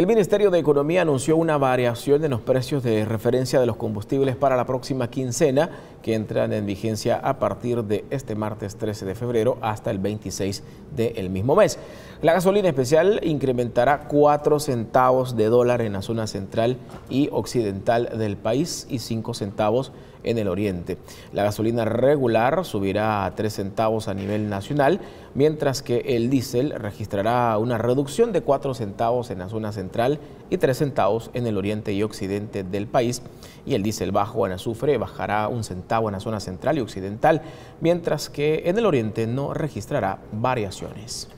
el Ministerio de Economía anunció una variación en los precios de referencia de los combustibles para la próxima quincena, que entran en vigencia a partir de este martes 13 de febrero hasta el 26 del mismo mes. La gasolina especial incrementará 4 centavos de dólar en la zona central y occidental del país y 5 centavos en el oriente. La gasolina regular subirá a 3 centavos a nivel nacional, mientras que el diésel registrará una reducción de 4 centavos en la zona central y 3 centavos en el oriente y occidente del país. Y el diésel bajo en azufre bajará un centavo en la zona central y occidental, mientras que en el oriente no registrará variaciones.